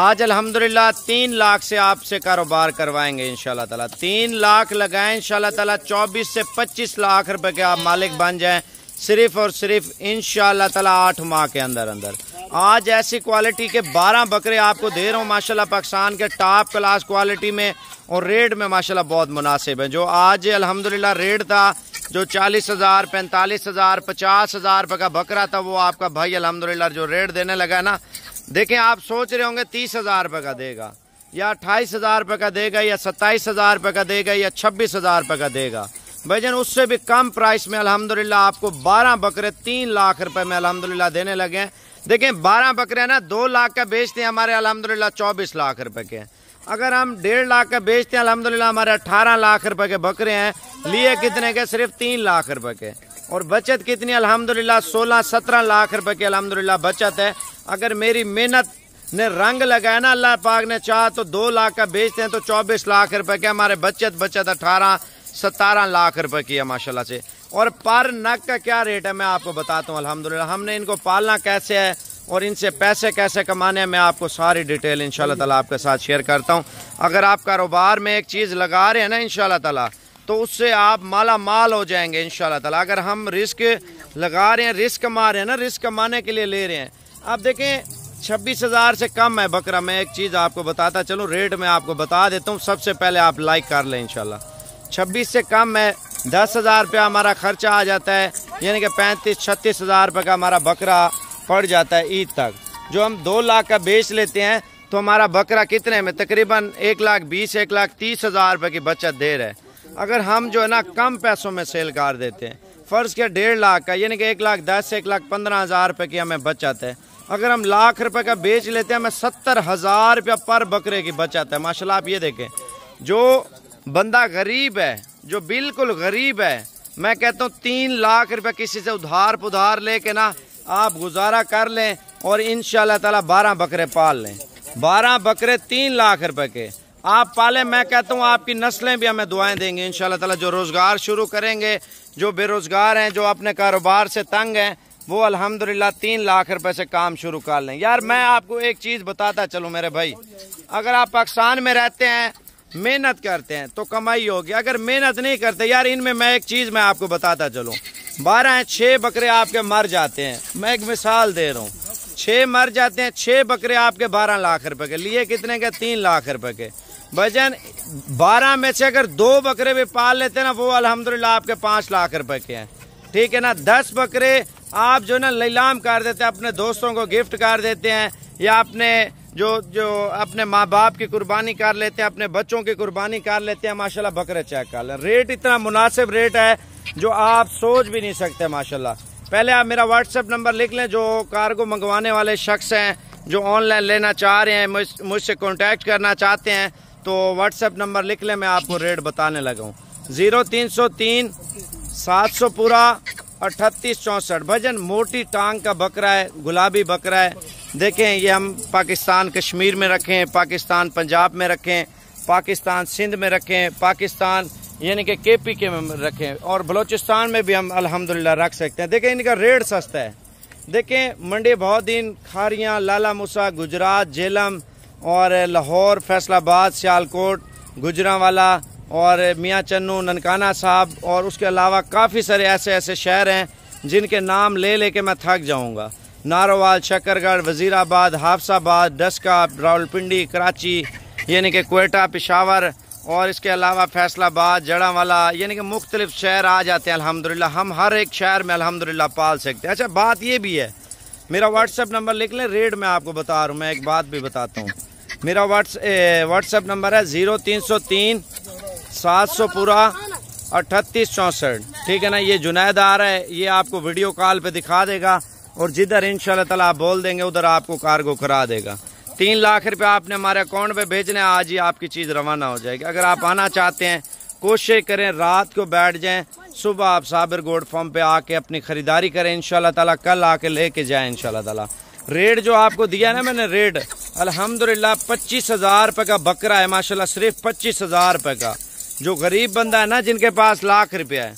आज अल्हम्दुलिल्लाह तीन लाख से आपसे कारोबार करवाएंगे इन तला तीन लाख लगाएं इन तला चौबीस से पच्चीस लाख रुपए के आप मालिक बन जाएं सिर्फ और सिर्फ इन तला आठ माह के अंदर अंदर आज ऐसी क्वालिटी के बारह बकरे आपको दे रहा हूँ माशाल्लाह पाकिस्तान के टॉप क्लास क्वालिटी में और रेट में माशाल्लाह बहुत मुनासिब है जो आज अल्हम्दुलिल्लाह रेट था जो चालीस हज़ार पैंतालीस हज़ार पचास हज़ार रुपये का बकरा था वो आपका भाई अलहमदिल्ला जो रेट देने लगा है ना देखें आप सोच रहे होंगे तीस हज़ार रुपये का देगा या अट्ठाईस हज़ार रुपये का देगा या सत्ताईस हज़ार रुपये का देगा या छब्बीस हज़ार रुपये का देगा भाईजान उससे भी कम प्राइस में अल्हम्दुलिल्लाह आपको बारह बकरे तीन लाख रुपए में अल्हम्दुलिल्लाह देने लगे हैं देखें बारह बकरे ना दो लाख का बेचते हैं हमारे अल्हम्दुलिल्लाह चौबीस लाख रुपए के अगर हम डेढ़ लाख का बेचते हैं अल्हम्दुलिल्लाह हमारे अठारह लाख रुपए के बकरे हैं लिए कितने के सिर्फ तीन लाख रुपए के और बचत कितनी अल्हम्दुलिल्लाह सोलह सत्रह लाख रुपए की अल्हम्दुलिल्लाह बचत है अगर मेरी मेहनत ने रंग लगाया ना अल्लाह पाक ने चाह तो दो लाख का बेचते हैं तो चौबीस लाख रुपए के हमारे बचत बचत अठारह सतारह लाख रुपए की है माशाल्लाह से और पर नग का क्या रेट है मैं आपको बताता हूँ अल्हम्दुलिल्लाह हमने इनको पालना कैसे है और इनसे पैसे कैसे कमाने हैं मैं आपको सारी डिटेल इन शाह आपके साथ शेयर करता हूँ अगर आप कारोबार में एक चीज़ लगा रहे हैं ना इन शाह तो उससे आप माला माल हो जाएंगे इन शाला अगर हम रिस्क लगा रहे हैं रिस्क कमा रहे हैं ना रिस्क कमाने के लिए ले रहे हैं आप देखें छब्बीस हज़ार से कम है बकरा मैं एक चीज़ आपको बताता चलूँ रेट मैं आपको बता देता हूँ सबसे पहले आप लाइक कर लें इनशाला छब्बीस से कम है दस हज़ार रुपया हमारा खर्चा आ जाता है यानी कि पैंतीस छत्तीस हज़ार रुपये का हमारा बकरा पड़ जाता है ईद तक जो हम दो लाख का बेच लेते हैं तो हमारा बकरा कितने में तकरीबन एक लाख बीस एक लाख तीस हज़ार रुपये की बचत दे रहा है अगर हम जो है ना कम पैसों में सेल कर देते हैं फ़र्ज़ के डेढ़ लाख का यानी कि एक लाख दस एक लाख पंद्रह हज़ार रुपये की हमें बचत है अगर हम लाख रुपए का बेच लेते हैं हमें सत्तर हज़ार रुपया पर बकरे की बचत है माशाल्लाह आप ये देखें जो बंदा गरीब है जो बिल्कुल गरीब है मैं कहता हूँ तीन लाख रुपये किसी से उधार पुधार ले के ना आप गुजारा कर लें और इन शाह तारह बकरे पाल लें बारह बकरे तीन लाख रुपये के आप पाले मैं कहता हूँ आपकी नस्लें भी हमें दुआएं देंगी इन ताला जो रोज़गार शुरू करेंगे जो बेरोज़गार हैं जो अपने कारोबार से तंग हैं वो अल्हम्दुलिल्लाह तीन लाख रुपए से काम शुरू कर लें यार मैं आपको एक चीज़ बताता चलूँ मेरे भाई अगर आप पाकिस्तान में रहते हैं मेहनत करते हैं तो कमाई होगी अगर मेहनत नहीं करते यार इनमें मैं एक चीज़ मैं आपको बताता चलूँ बारह छः बकरे आपके मर जाते हैं मैं एक मिसाल दे रहा हूँ छः मर जाते हैं छः बकरे आपके बारह लाख रुपए के लिए कितने के तीन लाख रुपए के भजन बारह में से अगर दो बकरे भी पाल लेते ना वो अल्हम्दुलिल्लाह आपके पाँच लाख रुपए के हैं ठीक है ना दस बकरे आप जो ना नीलाम कर देते हैं अपने दोस्तों को गिफ्ट कर देते हैं या अपने जो जो अपने माँ बाप की कुर्बानी कर लेते हैं अपने बच्चों की कुर्बानी कर लेते हैं माशाल्लाह बकरे चेक कर लें रेट इतना मुनासिब रेट है जो आप सोच भी नहीं सकते माशाल्लाह पहले आप मेरा व्हाट्सएप नंबर लिख लें जो कार्गो मंगवाने वाले शख्स हैं जो ऑनलाइन लेना चाह रहे हैं मुझसे कॉन्टैक्ट करना चाहते हैं तो व्हाट्सएप नंबर लिख लें मैं आपको रेट बताने लगा हूँ ज़ीरो तीन सौ तीन सात सौ पूरा अट्ठतीस चौंसठ भजन मोटी टांग का बकरा है गुलाबी बकरा है देखें ये हम पाकिस्तान कश्मीर में रखें पाकिस्तान पंजाब में रखें पाकिस्तान सिंध में रखें पाकिस्तान यानी कि के पी के में रखें और बलूचिस्तान में भी हम अलहमदिल्ला रख सकते हैं देखें इनका रेट सस्ता है देखें मंडी बहुत दिन खारियाँ लाला मूसा गुजरात जेलम और लाहौर फैसलाबाद सियालकोट गुजरावाला और मियाँ चन्नू ननकाना साहब और उसके अलावा काफ़ी सारे ऐसे ऐसे शहर हैं जिनके नाम ले लेके मैं थक जाऊँगा नारोवाल शक्करगढ़ वज़ीराबाद हाफसाबाद डस्का रावलपिंडी कराची यानी कि कोयटा पिशावर और इसके अलावा फैसलाबाद जड़ावाला यानी कि मुख्तलिफ शहर आ जाते हैं अलहमदिल्ला हम हर एक शहर में अलहमदिल्ला पाल सकते हैं अच्छा बात ये भी है मेरा व्हाट्सअप नंबर लिख लें रेट मैं आपको बता रहा हूँ मैं एक बात भी बताता हूँ मेरा व्हाट्स व्हाट्सएप नंबर है ज़ीरो तीन सौ तीन सात सौ पूरा अठतीस चौंसठ ठीक है ना ये जुनेद आ रहा है ये आपको वीडियो कॉल पे दिखा देगा और जिधर इन तला आप बोल देंगे उधर आपको कार्गो करा देगा तीन लाख रुपए आपने हमारे अकाउंट पे भेजने आज ही आपकी चीज़ रवाना हो जाएगी अगर आप आना चाहते हैं कोशिश करें रात को बैठ जाएं सुबह आप साबिर गोड फॉर्म पे आके अपनी ख़रीदारी करें इन तला कल आके लेके जाएं इन तला रेट जो आपको दिया ना मैंने रेट अल्हम्दुलिल्लाह पच्चीस हज़ार रुपये का बकरा है माशाल्लाह सिर्फ पच्चीस हज़ार रुपये का जो गरीब बंदा है ना जिनके पास लाख रुपया है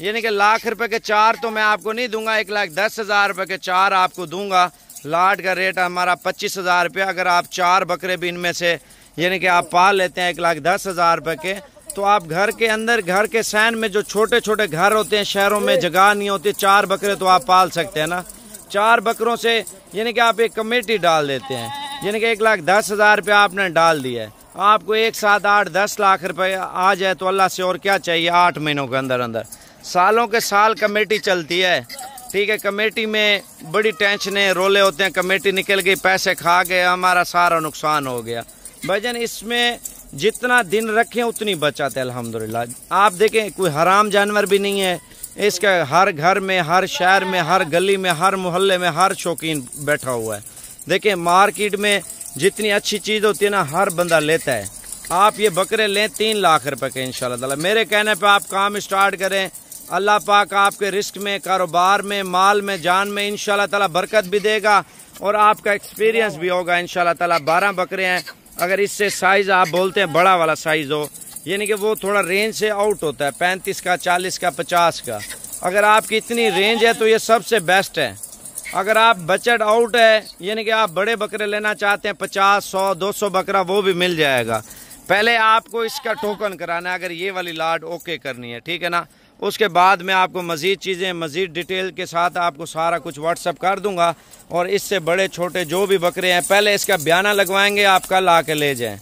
यानी कि लाख रुपए के चार तो मैं आपको नहीं दूंगा एक लाख दस हज़ार रुपये के चार आपको दूंगा लाट का रेट हमारा पच्चीस हज़ार रुपया अगर आप चार बकरे भी इनमें से यानी कि आप पाल लेते हैं एक लाख दस हज़ार रुपये के तो आप घर के अंदर घर के सैन में जो छोटे छोटे घर होते हैं शहरों में जगह नहीं होती चार बकरे तो आप पाल सकते हैं ना चार बकरों से यानी कि आप एक कमेटी डाल देते हैं यानी कि एक लाख दस हज़ार रुपया आपने डाल दिया है आपको एक साथ आठ दस लाख रुपए आ जाए तो अल्लाह से और क्या चाहिए आठ महीनों के अंदर अंदर सालों के साल कमेटी चलती है ठीक है कमेटी में बड़ी टेंशन है रोले होते हैं कमेटी निकल गई पैसे खा गए हमारा सारा नुकसान हो गया भजन इसमें जितना दिन रखें उतनी बचत है अलहमदिल्ला आप देखें कोई हराम जानवर भी नहीं है इसका हर घर में हर शहर में हर गली में हर मोहल्ले में हर शौकीन बैठा हुआ है देखिए मार्केट में जितनी अच्छी चीज़ होती है ना हर बंदा लेता है आप ये बकरे लें तीन लाख रुपए के इन ताला मेरे कहने पे आप काम स्टार्ट करें अल्लाह पाक आपके रिस्क में कारोबार में माल में जान में इन तला बरकत भी देगा और आपका एक्सपीरियंस भी होगा इन ताला बारह बकरे हैं अगर इससे साइज़ आप बोलते हैं बड़ा वाला साइज़ हो यानी कि वो थोड़ा रेंज से आउट होता है पैंतीस का चालीस का पचास का अगर आपकी इतनी रेंज है तो ये सबसे बेस्ट है अगर आप बजट आउट है यानी कि आप बड़े बकरे लेना चाहते हैं पचास सौ दो सौ बकरा वो भी मिल जाएगा पहले आपको इसका टोकन कराना है अगर ये वाली लाट ओके करनी है ठीक है ना उसके बाद में आपको मज़ीद चीज़ें मज़ीद डिटेल के साथ आपको सारा कुछ व्हाट्सअप कर दूंगा और इससे बड़े छोटे जो भी बकरे हैं पहले इसका बयाना लगवाएंगे आप कल आके ले जाएं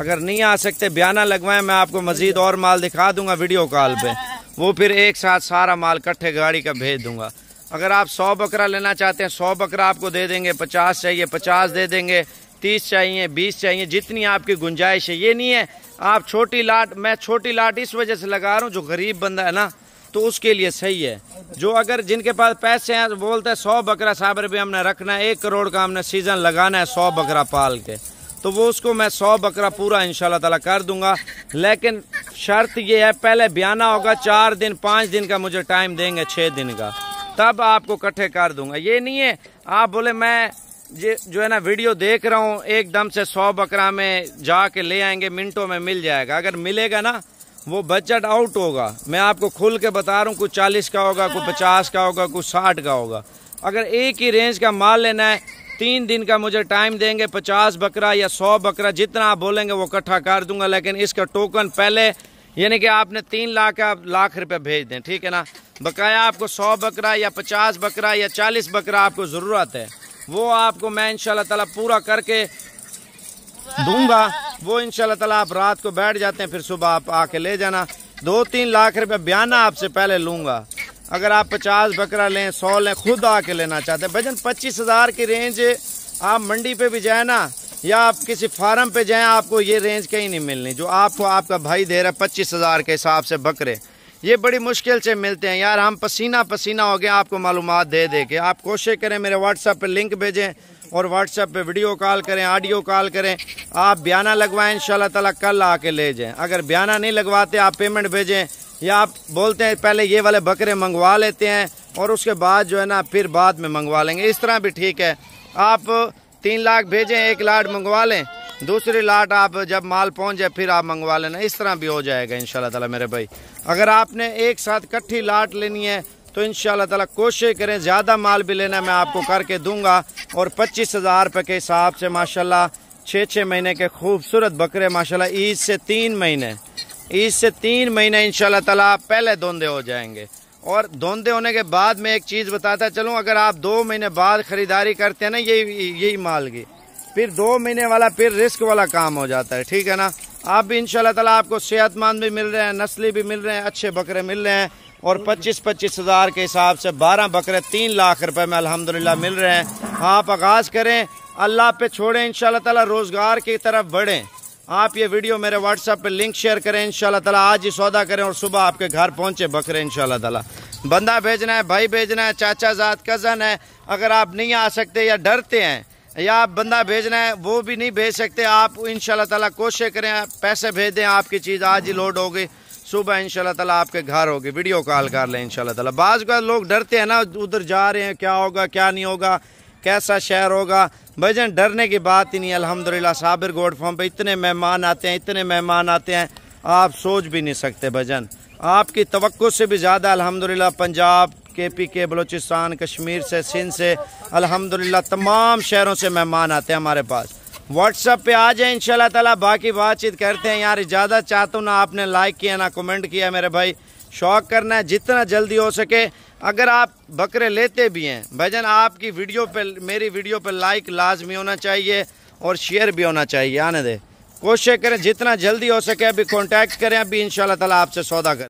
अगर नहीं आ सकते बयाना लगवाएं मैं आपको मज़ीद और माल दिखा दूंगा वीडियो कॉल पे वो फिर एक साथ सारा माल कट्ठे गाड़ी का भेज दूंगा अगर आप सौ बकरा लेना चाहते हैं सौ बकरा आपको दे देंगे पचास चाहिए पचास दे देंगे तीस चाहिए बीस चाहिए जितनी आपकी गुंजाइश है ये नहीं है आप छोटी लाट मैं छोटी लाट इस वजह से लगा रहा हूँ जो गरीब बंदा है ना तो उसके लिए सही है जो अगर जिनके पास पैसे हैं बोलते हैं सौ बकरा साहब भी हमने रखना है एक करोड़ का हमने सीज़न लगाना है सौ बकरा पाल के तो वो उसको मैं सौ बकरा पूरा इन ताला कर दूंगा लेकिन शर्त ये है पहले बयाना होगा चार दिन पाँच दिन का मुझे टाइम देंगे छः दिन का तब आपको इकट्ठे कर दूंगा ये नहीं है आप बोले मैं ये जो है ना वीडियो देख रहा हूँ एकदम से सौ बकरा में जा के ले आएंगे मिनटों में मिल जाएगा अगर मिलेगा ना वो बजट आउट होगा मैं आपको खुल के बता रहा हूँ कुछ चालीस का होगा कुछ पचास का होगा कुछ साठ का होगा अगर एक ही रेंज का माल लेना है तीन दिन का मुझे टाइम देंगे पचास बकरा या सौ बकरा जितना आप बोलेंगे वो इकट्ठा कर दूंगा लेकिन इसका टोकन पहले यानी कि आपने तीन लाख आप लाख रुपए भेज दें ठीक है ना बकाया आपको सौ बकरा या पचास बकरा या चालीस बकरा आपको ज़रूरत है वो आपको मैं इन तला पूरा करके दूंगा वो इन तला आप रात को बैठ जाते हैं फिर सुबह आप आके ले जाना दो तीन लाख रुपये बयाना आपसे पहले लूँगा अगर आप पचास बकरा लें सौ लें खुद आके लेना चाहते हैं भजन पच्चीस हज़ार की रेंज आप मंडी पे भी जाए ना या आप किसी फार्म पे जाएं आपको ये रेंज कहीं नहीं मिलनी जो आपको आपका भाई दे रहा है पच्चीस हज़ार के हिसाब से बकरे ये बड़ी मुश्किल से मिलते हैं यार हम पसीना पसीना हो गए आपको मालूम दे दे के आप कोशिश करें मेरे व्हाट्सएप पर लिंक भेजें और व्हाट्सएप पे वीडियो कॉल करें ऑडियो कॉल करें आप बयाना लगवाएं इन ताला कल आके ले जाएं अगर बयाना नहीं लगवाते आप पेमेंट भेजें या आप बोलते हैं पहले ये वाले बकरे मंगवा लेते हैं और उसके बाद जो है ना फिर बाद में मंगवा लेंगे इस तरह भी ठीक है आप तीन लाख भेजें एक लाट मंगवा लें दूसरी लाट आप जब माल पहुंच जाए फिर आप मंगवा लेना इस तरह भी हो जाएगा इन ताला मेरे भाई अगर आपने एक साथ कट्ठी लाट लेनी है तो इन ताला कोशिश करें ज़्यादा माल भी लेना मैं आपको करके दूंगा और पच्चीस हज़ार रुपये के हिसाब से माशाल्लाह छः छः महीने के खूबसूरत बकरे माशाल्लाह ईद से तीन महीने इससे तीन महीने इन ताला पहले धोंदे हो जाएंगे और धोंदे होने के बाद मैं एक चीज़ बताता चलूँ अगर आप दो महीने बाद ख़रीदारी करते हैं ना यही यही माल की फिर दो महीने वाला फिर रिस्क वाला काम हो जाता है ठीक है ना आप भी इन ताला आपको सेहतमंद भी मिल रहे हैं नस्ली भी मिल रहे हैं अच्छे बकरे मिल रहे हैं और पच्चीस पच्चीस हज़ार के हिसाब से बारह बकरे तीन लाख रुपए में अल्हम्दुलिल्लाह मिल रहे हैं आप हाँ, आगाज़ करें अल्लाह पे छोड़ें इन ताला रोज़गार की तरफ बढ़ें आप ये वीडियो मेरे व्हाट्सएप पे लिंक शेयर करें इन ताला आज ही सौदा करें और सुबह आपके घर पहुंचे बकरे इन ताला बंदा भेजना है भाई भेजना है चाचा जात कज़न है अगर आप नहीं आ सकते या डरते हैं या आप बंदा भेजना है वो भी नहीं भेज सकते आप इन ताला कोशिश करें पैसे भेज दें आपकी चीज़ आज ही लोड होगी सुबह इनशाला ताला आपके घर होगी वीडियो कॉल कर लें इनशाला ताला बाज़ लोग डरते हैं ना उधर जा रहे हैं क्या होगा क्या नहीं होगा कैसा शहर होगा भजन डरने की बात ही नहीं अलहमदिल्ला साबिर गोड फॉर्म पर इतने मेहमान आते हैं इतने मेहमान आते हैं आप सोच भी नहीं सकते भजन आपकी तो से भी ज़्यादा अलहमदिल्ला पंजाब के पी के बलोचिस्तान कश्मीर से सिंध से अलहमदिल्ला तमाम शहरों से मेहमान आते हैं हमारे पास व्हाट्सअप पे आ जाए इंशाल्लाह ताला बाकी बातचीत करते हैं यार ज़्यादा चाहता हूँ ना आपने लाइक किया ना कमेंट किया मेरे भाई शौक करना है जितना जल्दी हो सके अगर आप बकरे लेते भी हैं भजन आपकी वीडियो पे मेरी वीडियो पे लाइक लाजमी होना चाहिए और शेयर भी होना चाहिए आने दे कोशिश करें जितना जल्दी हो सके अभी कॉन्टैक्ट करें अभी इन ताला आपसे सौदा करें